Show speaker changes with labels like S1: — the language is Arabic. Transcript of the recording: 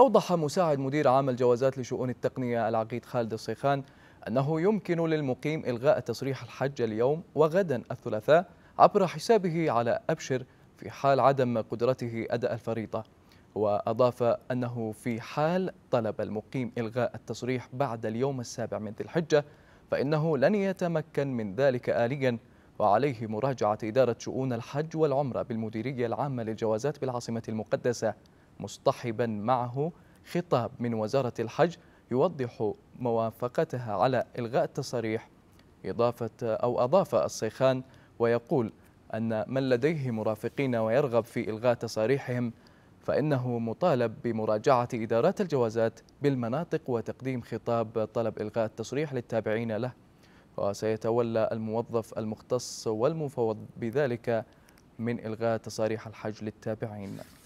S1: أوضح مساعد مدير عام الجوازات لشؤون التقنية العقيد خالد الصيخان أنه يمكن للمقيم إلغاء تصريح الحج اليوم وغدا الثلاثاء عبر حسابه على أبشر في حال عدم قدرته أداء الفريضة وأضاف أنه في حال طلب المقيم إلغاء التصريح بعد اليوم السابع من ذي الحجة فإنه لن يتمكن من ذلك آليا وعليه مراجعة إدارة شؤون الحج والعمرة بالمديرية العامة للجوازات بالعاصمة المقدسة مصطحبا معه خطاب من وزارة الحج يوضح موافقتها على إلغاء التصاريح إضافة أو أضاف الصيخان ويقول أن من لديه مرافقين ويرغب في إلغاء تصاريحهم فإنه مطالب بمراجعة إدارات الجوازات بالمناطق وتقديم خطاب طلب إلغاء التصريح للتابعين له وسيتولى الموظف المختص والمفوض بذلك من إلغاء تصاريح الحج للتابعين